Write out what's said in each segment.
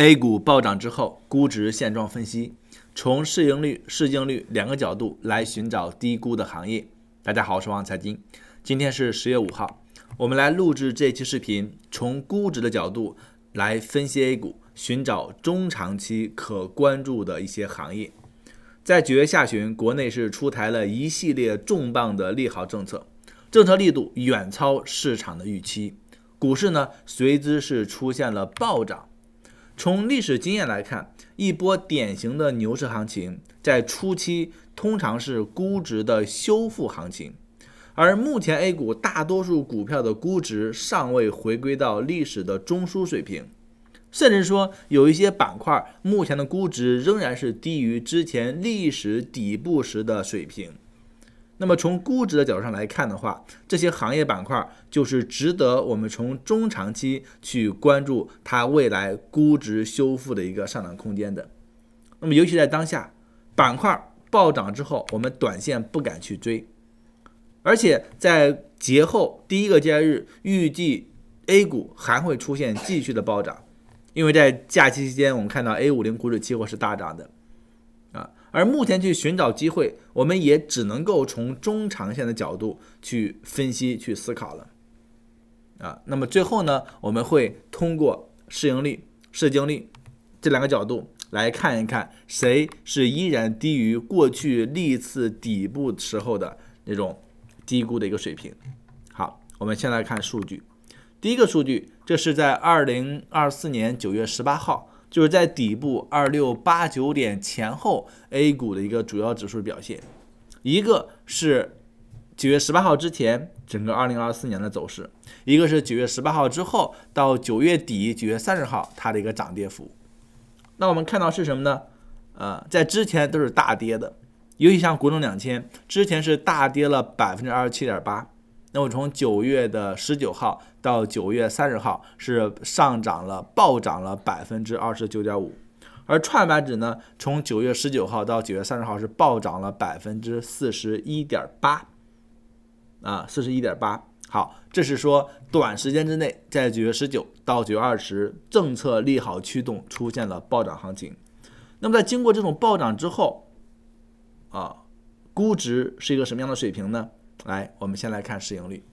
A 股暴涨之后，估值现状分析，从市盈率、市净率两个角度来寻找低估的行业。大家好，我是王财金，今天是十月五号，我们来录制这期视频，从估值的角度来分析 A 股，寻找中长期可关注的一些行业。在九月下旬，国内是出台了一系列重磅的利好政策，政策力度远超市场的预期，股市呢随之是出现了暴涨。从历史经验来看，一波典型的牛市行情在初期通常是估值的修复行情，而目前 A 股大多数股票的估值尚未回归到历史的中枢水平，甚至说有一些板块目前的估值仍然是低于之前历史底部时的水平。那么从估值的角度上来看的话，这些行业板块就是值得我们从中长期去关注它未来估值修复的一个上涨空间的。那么尤其在当下板块暴涨之后，我们短线不敢去追，而且在节后第一个交易日预计 A 股还会出现继续的暴涨，因为在假期期间我们看到 A 五零股指期货是大涨的。而目前去寻找机会，我们也只能够从中长线的角度去分析、去思考了，啊，那么最后呢，我们会通过市盈率、市净率这两个角度来看一看，谁是依然低于过去历次底部时候的那种低估的一个水平。好，我们先来看数据，第一个数据，这是在二零二四年九月十八号。就是在底部二六八九点前后，A 股的一个主要指数表现，一个是九月十八号之前整个二零二四年的走势，一个是九月十八号之后到九月底九月三十号它的一个涨跌幅。那我们看到是什么呢？呃，在之前都是大跌的，尤其像国证两千，之前是大跌了百分之二十七点八。那么从九月的十九号到九月三十号是上涨了，暴涨了百分之二十九点五，而创业板指呢，从九月十九号到九月三十号是暴涨了百分之四十一点八，啊，四十一点八。好，这是说短时间之内，在九月十九到九月二十，政策利好驱动出现了暴涨行情。那么在经过这种暴涨之后，啊，估值是一个什么样的水平呢？来，我们先来看市盈率，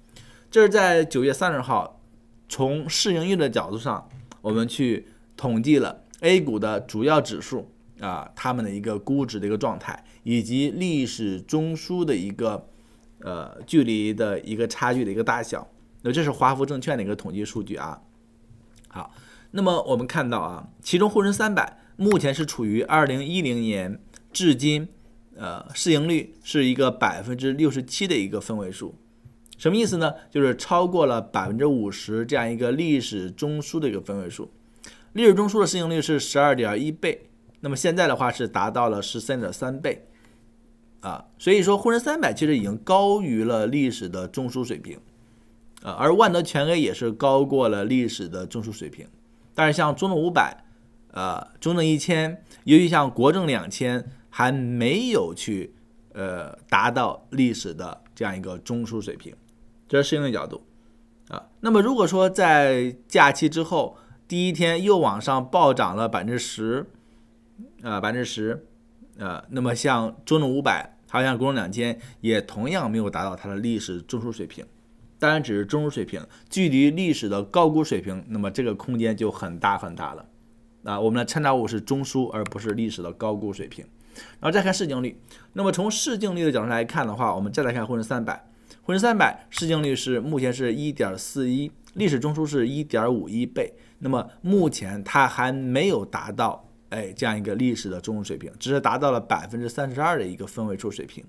这是在九月三十号，从市盈率的角度上，我们去统计了 A 股的主要指数啊，它们的一个估值的一个状态，以及历史中枢的一个呃距离的一个差距的一个大小。那这是华福证券的一个统计数据啊。好，那么我们看到啊，其中沪深三百目前是处于二零一零年至今。呃，市盈率是一个百分之六十七的一个分位数，什么意思呢？就是超过了百分之五十这样一个历史中枢的一个分位数。历史中枢的市盈率是十二点一倍，那么现在的话是达到了十三点三倍，啊，所以说沪深三百其实已经高于了历史的中枢水平，啊，而万德全 A 也是高过了历史的中枢水平。但是像中证五百，呃，中证一千，尤其像国证两千。还没有去，呃，达到历史的这样一个中枢水平，这是适应的角度，啊，那么如果说在假期之后第一天又往上暴涨了百分之十，啊，百分之十，呃，那么像中证五百，还有像国证两千，也同样没有达到它的历史中枢水平，当然只是中枢水平，距离历史的高估水平，那么这个空间就很大很大了，啊，我们的参照物是中枢，而不是历史的高估水平。然后再看市净率，那么从市净率的角度来看的话，我们再来看沪深三百，沪深三百市净率是目前是一点四一，历史中枢是一点五一倍，那么目前它还没有达到哎这样一个历史的中枢水平，只是达到了百分之三十二的一个分位数水平，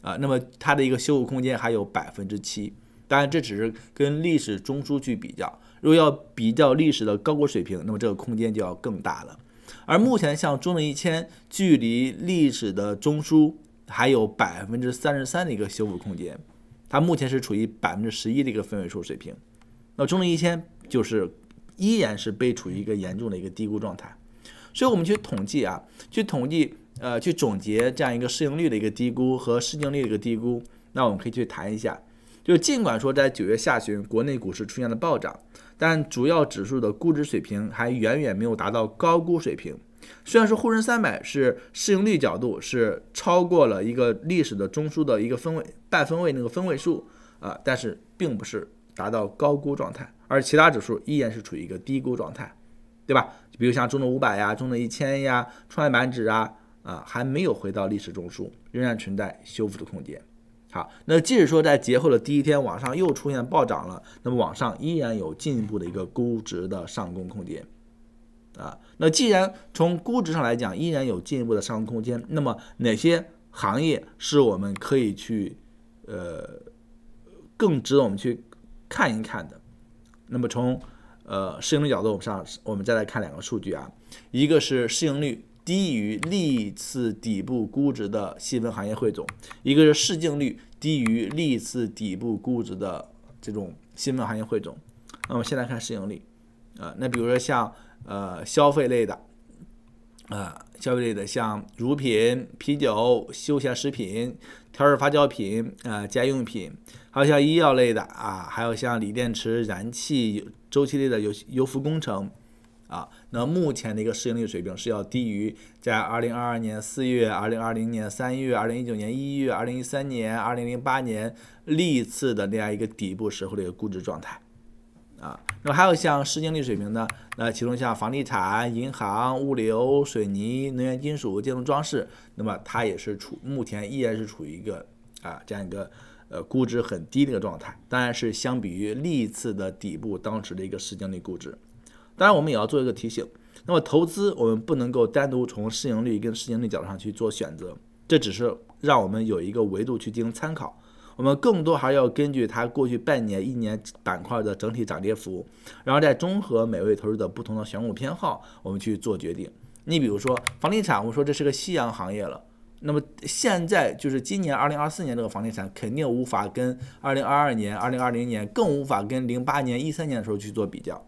啊，那么它的一个修复空间还有百分之七，当然这只是跟历史中枢去比较，如果要比较历史的高估水平，那么这个空间就要更大了。而目前像中证一千，距离历史的中枢还有百分之三十三的一个修复空间，它目前是处于百分之十一的一个分位数水平，那中证一千就是依然是被处于一个严重的一个低估状态，所以我们去统计啊，去统计，呃，去总结这样一个市盈率的一个低估和市净率的一个低估，那我们可以去谈一下。就尽管说在九月下旬，国内股市出现了暴涨，但主要指数的估值水平还远远没有达到高估水平。虽然说沪深三百是市盈率角度是超过了一个历史的中枢的一个分位、半分位那个分位数啊，但是并不是达到高估状态。而其他指数依然是处于一个低估状态，对吧？比如像中证五百呀、中证一千呀、创业板指啊啊，还没有回到历史中枢，仍然存在修复的空间。好，那即使说在节后的第一天，网上又出现暴涨了，那么网上依然有进一步的一个估值的上攻空间，啊，那既然从估值上来讲，依然有进一步的上攻空间，那么哪些行业是我们可以去，呃，更值得我们去看一看的？那么从呃市盈的角度，我们上我们再来看两个数据啊，一个是市盈率。低于历次底部估值的细分行业汇总，一个是市净率低于历次底部估值的这种细分行业汇总。那我们先来看市盈率，呃，那比如说像呃消费类的，呃消费类的像乳品、啤酒、休闲食品、调味发酵品、呃家用品，还有像医药类的啊，还有像锂电池、燃气、周期类的油油服工程。啊，那目前的一个市盈率水平是要低于在二零二二年四月、二零二零年三月、二零一九年一月、二零一三年、二零零八年历次的那样一个底部时候的一个估值状态，啊，那么还有像市净率水平呢，那其中像房地产、银行、物流、水泥、能源、金属、建筑装饰，那么它也是处目前依然是处于一个啊这样一个呃估值很低的一个状态，当然是相比于历次的底部当时的一个市净率估值。当然，我们也要做一个提醒。那么，投资我们不能够单独从市盈率跟市盈率角度上去做选择，这只是让我们有一个维度去进行参考。我们更多还是要根据它过去半年、一年板块的整体涨跌幅，然后再综合每位投资者不同的选股偏好，我们去做决定。你比如说房地产，我们说这是个夕阳行业了，那么现在就是今年二零二四年，这个房地产肯定无法跟二零二二年、二零二零年，更无法跟零八年、一三年的时候去做比较。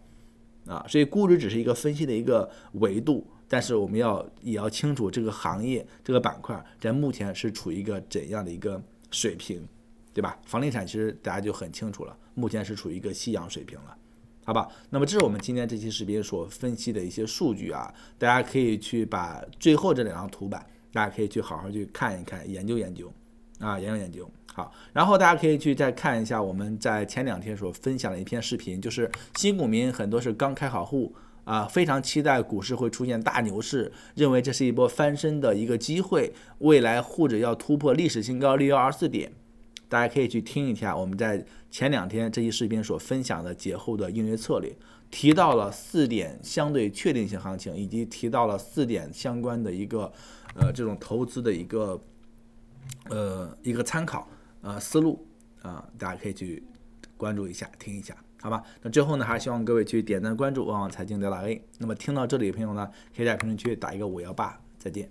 啊，所以估值只是一个分析的一个维度，但是我们要也要清楚这个行业这个板块在目前是处于一个怎样的一个水平，对吧？房地产其实大家就很清楚了，目前是处于一个夕阳水平了，好吧？那么这是我们今天这期视频所分析的一些数据啊，大家可以去把最后这两张图板，大家可以去好好去看一看，研究研究。啊，研究研究好，然后大家可以去再看一下我们在前两天所分享的一篇视频，就是新股民很多是刚开好户啊，非常期待股市会出现大牛市，认为这是一波翻身的一个机会，未来沪指要突破历史新高六幺二四点，大家可以去听一下我们在前两天这期视频所分享的节后的应对策略，提到了四点相对确定性行情，以及提到了四点相关的一个呃这种投资的一个。呃，一个参考，呃，思路啊，大家可以去关注一下，听一下，好吧？那最后呢，还是希望各位去点赞、关注“旺旺财经刘大 A”。那么听到这里的朋友呢，可以在评论区打一个五幺八，再见。